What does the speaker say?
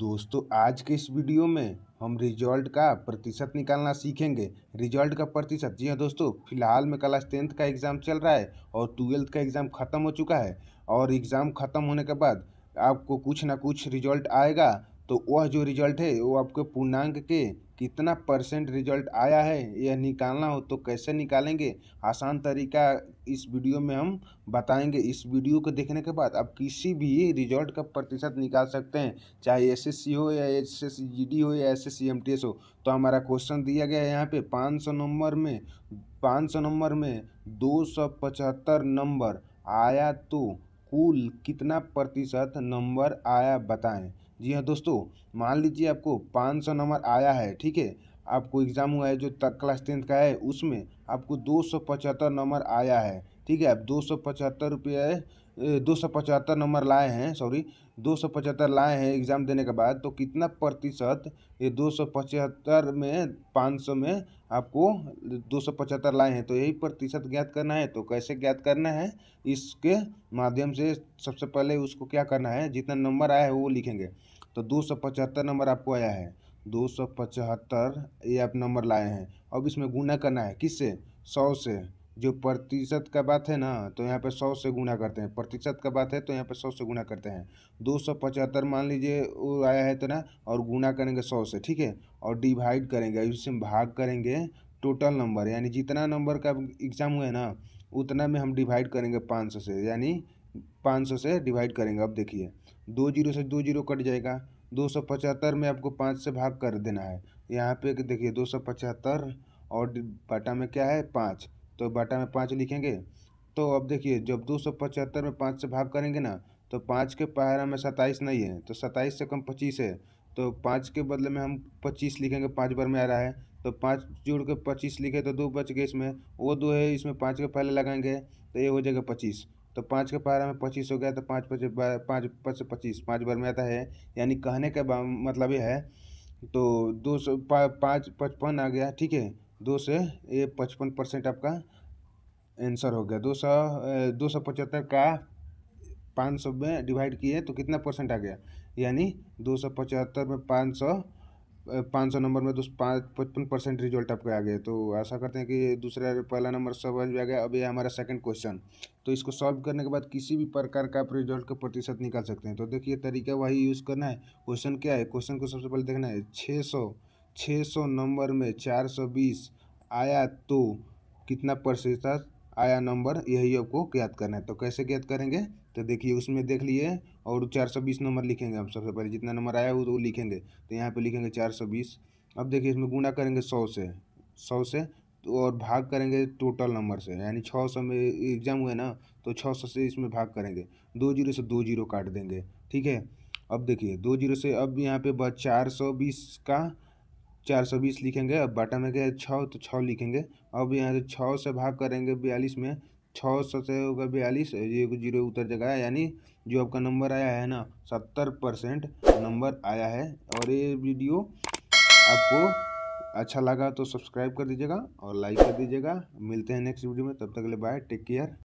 दोस्तों आज के इस वीडियो में हम रिजल्ट का प्रतिशत निकालना सीखेंगे रिजल्ट का प्रतिशत जी हाँ दोस्तों फिलहाल में क्लास टेंथ का एग्ज़ाम चल रहा है और ट्वेल्थ का एग्ज़ाम ख़त्म हो चुका है और एग्ज़ाम ख़त्म होने के बाद आपको कुछ ना कुछ रिजल्ट आएगा तो वह जो रिजल्ट है वो आपके पूर्णांक के कितना परसेंट रिजल्ट आया है यह निकालना हो तो कैसे निकालेंगे आसान तरीका इस वीडियो में हम बताएंगे इस वीडियो को देखने के बाद आप किसी भी रिजल्ट का प्रतिशत निकाल सकते हैं चाहे एसएससी हो या एस हो या एस हो तो हमारा क्वेश्चन दिया गया है यहाँ पे पाँच सौ नंबर में पाँच सौ नंबर में दो सौ पचहत्तर नंबर आया तो कुल कितना प्रतिशत नंबर आया बताएँ जी हाँ दोस्तों मान लीजिए आपको पाँच सौ नंबर आया है ठीक है आपको एग्ज़ाम हुआ है जो क्लास टेंथ का है उसमें आपको दो सौ पचहत्तर नंबर आया है ठीक है अब दो सौ पचहत्तर रुपये दो सौ पचहत्तर नंबर लाए हैं सॉरी दो सौ पचहत्तर लाए हैं एग्ज़ाम देने के बाद तो कितना प्रतिशत ये दो सौ पचहत्तर में पाँच सौ में आपको दो सौ पचहत्तर लाए हैं तो यही प्रतिशत ज्ञात करना है तो कैसे ज्ञात करना है इसके माध्यम से सबसे पहले उसको क्या करना है जितना नंबर आया है वो लिखेंगे तो दो सौ पचहत्तर नंबर आपको आया है दो सौ पचहत्तर ये आप नंबर लाए हैं अब इसमें गुना करना है किससे सौ से जो प्रतिशत का बात है ना तो यहाँ पे सौ से गुणा करते हैं प्रतिशत का बात है तो यहाँ पे सौ से गुणा करते हैं दो सौ पचहत्तर मान लीजिए वो आया है तो ना और गुणा करेंगे सौ से ठीक है और डिवाइड करेंगे इससे भाग करेंगे टोटल नंबर यानी जितना नंबर का एग्ज़ाम हुआ है ना उतना में हम डिवाइड करेंगे पाँच सौ से यानी पाँच सौ से डिवाइड करेंगे अब देखिए दो जीरो से दो जीरो कट जाएगा दो सौ पचहत्तर में आपको पाँच से भाग कर देना है यहाँ पे देखिए दो सौ पचहत्तर और बाटा में क्या है पाँच तो बाटा में पाँच लिखेंगे तो अब देखिए जब दो सौ पचहत्तर में पाँच से भाग करेंगे ना तो पाँच के पहरा में सत्ताईस नहीं है तो सत्ताईस से कम पच्चीस है तो पाँच के बदले में हम पच्चीस लिखेंगे पाँच बार में आ रहा है तो पाँच जोड़ के पच्चीस लिखे तो दो बच गए इसमें वो दो है इसमें पाँच के पहले लगाएंगे तो ये हो जाएगा पच्चीस तो पाँच के पहरा में पच्चीस हो गया तो पाँच पच्चीस पाँच पच पच्चीस पाँच बार में आता है यानी कहने का मतलब यह है तो दो सौ पाँच पचपन आ गया ठीक है दो से ये पचपन परसेंट आपका आंसर हो गया दो सौ दो सौ पचहत्तर का पाँच सौ में डिवाइड किए तो कितना परसेंट आ गया यानी दो सौ पचहत्तर में पाँच सौ पाँच सौ नंबर में दो पाँच पचपन परसेंट रिजल्ट आपका आ गया तो आशा करते हैं कि दूसरा पहला नंबर समझ में आ गया अब ये हमारा सेकंड क्वेश्चन तो इसको सॉल्व करने के बाद किसी भी प्रकार का आप रिजल्ट का प्रतिशत निकाल सकते हैं तो देखिए तरीका वही यूज़ करना है क्वेश्चन क्या है क्वेश्चन को सबसे पहले देखना है छः सौ छः सौ नंबर में चार सौ बीस आया तो कितना प्रतिशत आया नंबर यही आपको ज्ञात करना है तो कैसे ज्ञात करेंगे तो देखिए उसमें देख लिए और चार सौ बीस नंबर लिखेंगे हम सबसे पहले जितना नंबर आया वो तो लिखेंगे तो यहाँ पे लिखेंगे चार सौ बीस अब देखिए इसमें गुणा करेंगे सौ से सौ से तो और भाग करेंगे टोटल नंबर से यानी छः सौ में एग्जाम हुए ना तो छः सौ से इसमें भाग करेंगे दो जीरो से दो जीरो काट देंगे ठीक है अब देखिए दो जीरो से अब यहाँ पे चार सौ बीस का चार सौ बीस लिखेंगे अब बाटा में गए छः तो छः लिखेंगे अब यहाँ से छः से भाग करेंगे बयालीस में छः सौ से होगा बयालीस ये जीरो उतर जाएगा यानी जो आपका नंबर आया है ना सत्तर परसेंट नंबर आया है और ये वीडियो आपको अच्छा लगा तो सब्सक्राइब कर दीजिएगा और लाइक कर दीजिएगा मिलते हैं नेक्स्ट वीडियो में तब तक के लिए बाय टेक केयर